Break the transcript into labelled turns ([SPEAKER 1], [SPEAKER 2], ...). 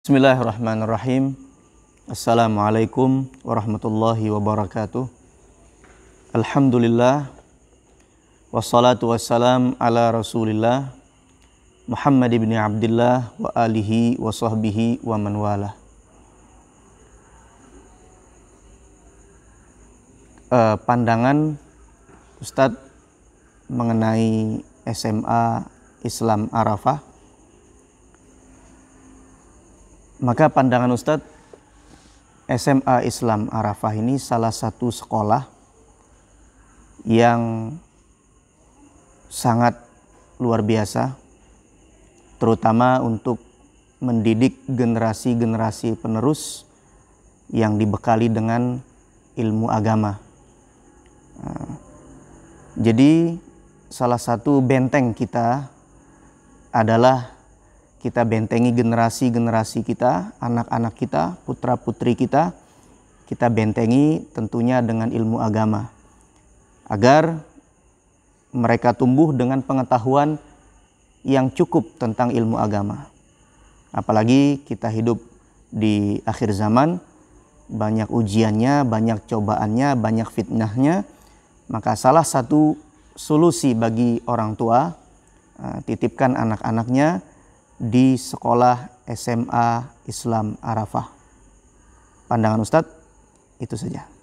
[SPEAKER 1] Bismillahirrahmanirrahim. Assalamualaikum warahmatullahi wabarakatuh. Alhamdulillah. Wassalatu wassalam ala rasulillah. Muhammad ibn Abdullah wa alihi wa sahbihi wa man wala. Uh, eh, pandangan Ustadz mengenai SMA Islam Arafah Maka pandangan Ustadz, SMA Islam Arafah ini salah satu sekolah yang sangat luar biasa, terutama untuk mendidik generasi-generasi penerus yang dibekali dengan ilmu agama. Jadi, salah satu benteng kita adalah kita bentengi generasi-generasi kita, anak-anak kita, putra-putri kita, kita bentengi tentunya dengan ilmu agama. Agar mereka tumbuh dengan pengetahuan yang cukup tentang ilmu agama. Apalagi kita hidup di akhir zaman, banyak ujiannya, banyak cobaannya, banyak fitnahnya. Maka salah satu solusi bagi orang tua, eh, titipkan anak-anaknya, di sekolah SMA Islam Arafah. Pandangan Ustadz, itu saja.